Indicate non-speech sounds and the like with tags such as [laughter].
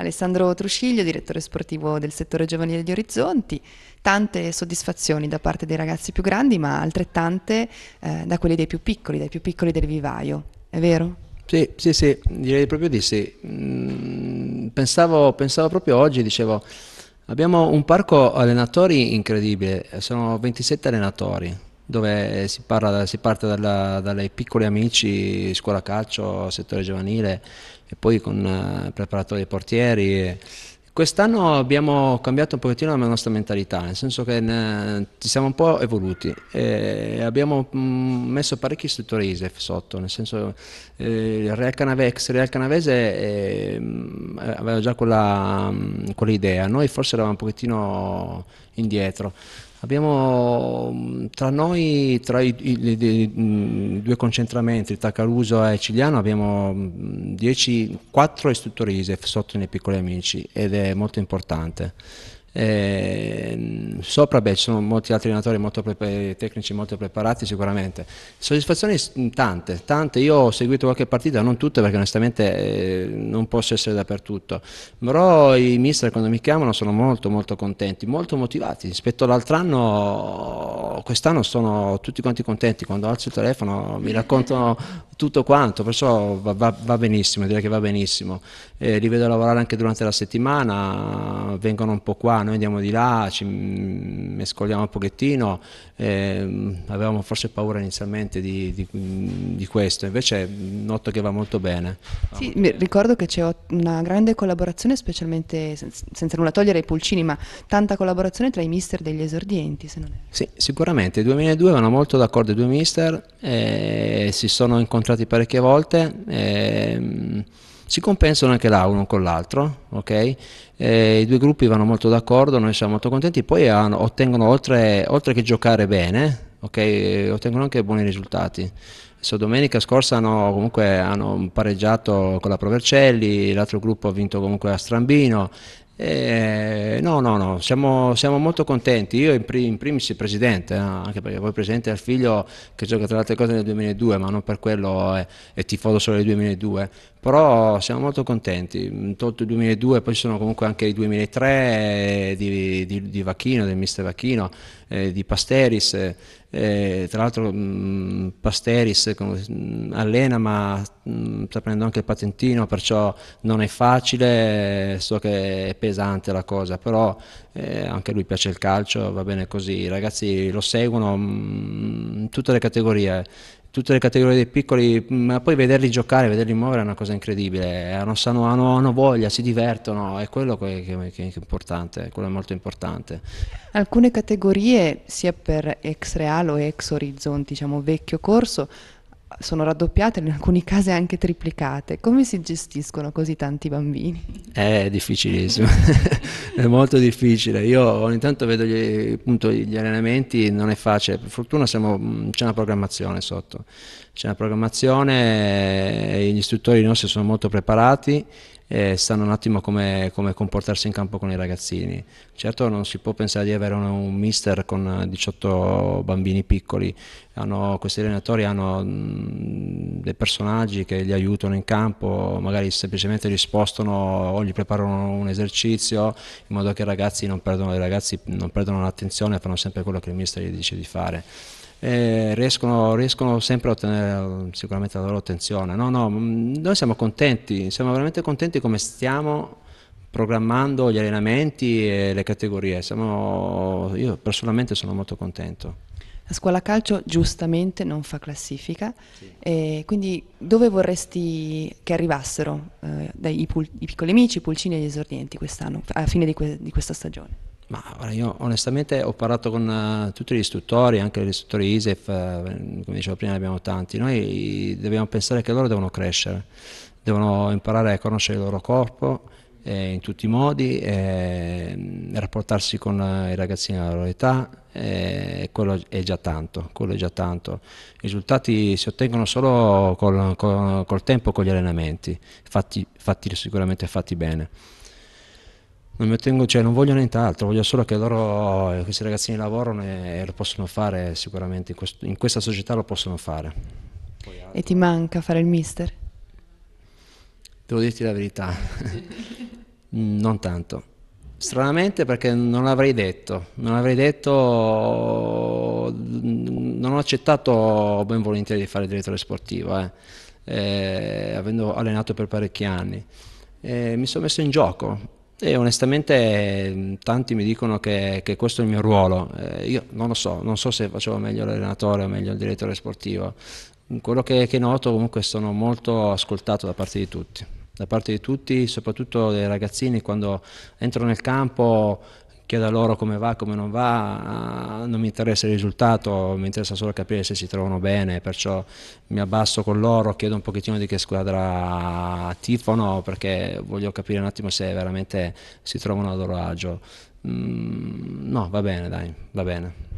Alessandro Trusciglio, direttore sportivo del settore giovanile di Orizzonti. Tante soddisfazioni da parte dei ragazzi più grandi, ma altrettante eh, da quelli dei più piccoli, dai più piccoli del vivaio, è vero? Sì, sì, sì, direi proprio di sì. Mm, pensavo, pensavo proprio oggi, dicevo, abbiamo un parco allenatori incredibile, sono 27 allenatori, dove si, parla, si parte dalle piccoli amici, scuola calcio, settore giovanile e poi con eh, preparatori portieri. Quest'anno abbiamo cambiato un pochettino la nostra mentalità, nel senso che ne, eh, ci siamo un po' evoluti e abbiamo mm, messo parecchi istruttori ISEF sotto, nel senso eh, il Real Canave, Real Canavese eh, mm, aveva già mm, quell'idea, noi forse eravamo un pochettino indietro. Abbiamo mm, tra noi, tra i, i, i, i mm, due concentramenti, tra Caruso e Cigliano, abbiamo 10, mm, 4 istruttori ISEF sotto i miei piccoli amici ed è molto importante. E ehm, sopra beh, ci sono molti altri allenatori molto tecnici molto preparati sicuramente. Soddisfazioni tante, tante. Io ho seguito qualche partita, non tutte perché onestamente eh, non posso essere dappertutto, però i mister quando mi chiamano sono molto molto contenti, molto motivati. Rispetto all'altro anno, quest'anno sono tutti quanti contenti, quando alzo il telefono mi raccontano tutto quanto, perciò va, va, va, benissimo, direi che va benissimo. Eh, li vedo lavorare anche durante la settimana, vengono un po' qua, noi andiamo di là, ci mescoliamo un pochettino, eh, avevamo forse paura inizialmente di, di, di, questo, invece noto che va molto bene. Sì, no. ricordo che c'è una grande collaborazione, specialmente senza nulla togliere ai pulcini, ma tanta collaborazione tra i mister degli esordienti, se non è. Sì, sicuramente, nel 2002 vanno molto d'accordo i due mister, eh, si sono incontrati incontrati parecchie volte, eh, si compensano anche là uno con l'altro, okay? eh, i due gruppi vanno molto d'accordo, noi siamo molto contenti, poi hanno, ottengono oltre, oltre, che giocare bene, okay, ottengono anche buoni risultati. So, domenica scorsa hanno, comunque, hanno pareggiato con la Provercelli, l'altro gruppo ha vinto comunque a Strambino, eh, no, no, no, siamo, siamo, molto contenti, io in, pri, in primis il presidente, eh, anche perché poi presidente ha il figlio che gioca tra le altre cose nel 2002, ma non per quello è, è tifoso solo nel 2002, però siamo molto contenti, tolto il 2002, poi ci sono comunque anche i 2003 eh, di, di, di Vacchino, del mister Vacchino, eh, di Pasteris, eh, eh tra l'altro mm, Pasteris mh, mm, allena ma mh, mm, sta prendendo anche il patentino, perciò non è facile, eh, so che è pesante la cosa, però eh, anche lui piace il calcio, va bene così, i ragazzi lo seguono mh, in tutte le categorie tutte le categorie dei piccoli, mm, ma poi vederli giocare, vederli muovere è una cosa incredibile, hanno, eh, hanno, hanno voglia, si divertono, è quello che, che, che, è importante, quello è molto importante. Alcune categorie, sia per ex Real o ex Orizzonti, diciamo vecchio corso, sono raddoppiate, in alcuni casi anche triplicate. Come si gestiscono così tanti bambini? È difficilissimo, [laughs] è molto difficile. Io ogni tanto vedo gli, appunto, gli allenamenti, non è facile. Per fortuna siamo, mm, c'è una programmazione sotto, c'è una programmazione, eh, gli istruttori nostri sono molto preparati eh, sanno un attimo come, come, comportarsi in campo con i ragazzini. Certo non si può pensare di avere un, un mister con 18 bambini piccoli, hanno, questi allenatori hanno mh, mm, dei personaggi che li aiutano in campo, magari semplicemente gli spostano o gli preparano un esercizio in modo che i ragazzi non perdono, perdono l'attenzione e fanno sempre quello che il mister gli dice di fare. Riescono, riescono, sempre a ottenere eh, sicuramente la loro attenzione. No, no, mm, noi siamo contenti, siamo veramente contenti come stiamo programmando gli allenamenti e le categorie. Siamo, io personalmente sono molto contento. La scuola calcio giustamente non fa classifica, sì. quindi dove vorresti che arrivassero eh, dai, i, pul- i, piccoli amici, i pulcini e gli esordienti quest'anno, a fine di, que- di questa stagione? Ma ora io onestamente ho parlato con uh, tutti gli istruttori, anche gli istruttori ISEF, uh, eh, come dicevo prima ne abbiamo tanti, noi dobbiamo pensare che loro devono crescere, devono imparare a conoscere il loro corpo eh, in tutti i modi, eh, rapportarsi con uh, i ragazzini della loro età, eh, quello è già tanto, quello è già tanto. I risultati si ottengono solo col, col, col tempo, con gli allenamenti, fatti, fatti sicuramente fatti bene. Non, ottengo, cioè, non voglio nient'altro, voglio solo che loro, questi ragazzini lavorano e, e lo possono fare sicuramente, in, quest, in, questa società lo possono fare. E ti manca fare il mister? Devo dirti la verità, [laughs] non tanto Stranamente perché non l'avrei detto, non l'avrei detto, non ho accettato ben volentieri di fare direttore sportivo, eh. Eh, avendo allenato per parecchi anni. Eh, mi sono messo in gioco e onestamente mm, tanti mi dicono che, che questo è il mio ruolo, eh, io non lo so, non so se facevo meglio l'allenatore o meglio il direttore sportivo, quello che, che noto comunque sono molto ascoltato da parte di tutti da parte di tutti, soprattutto dei ragazzini quando entro nel campo chiedo a loro come va, come non va, ah, non mi interessa il risultato, mi interessa solo capire se si trovano bene, perciò mi abbasso con loro, chiedo un pochettino di che squadra tifano perché voglio capire un attimo se veramente si trovano a loro agio. Mm, no, va bene, dai, va bene.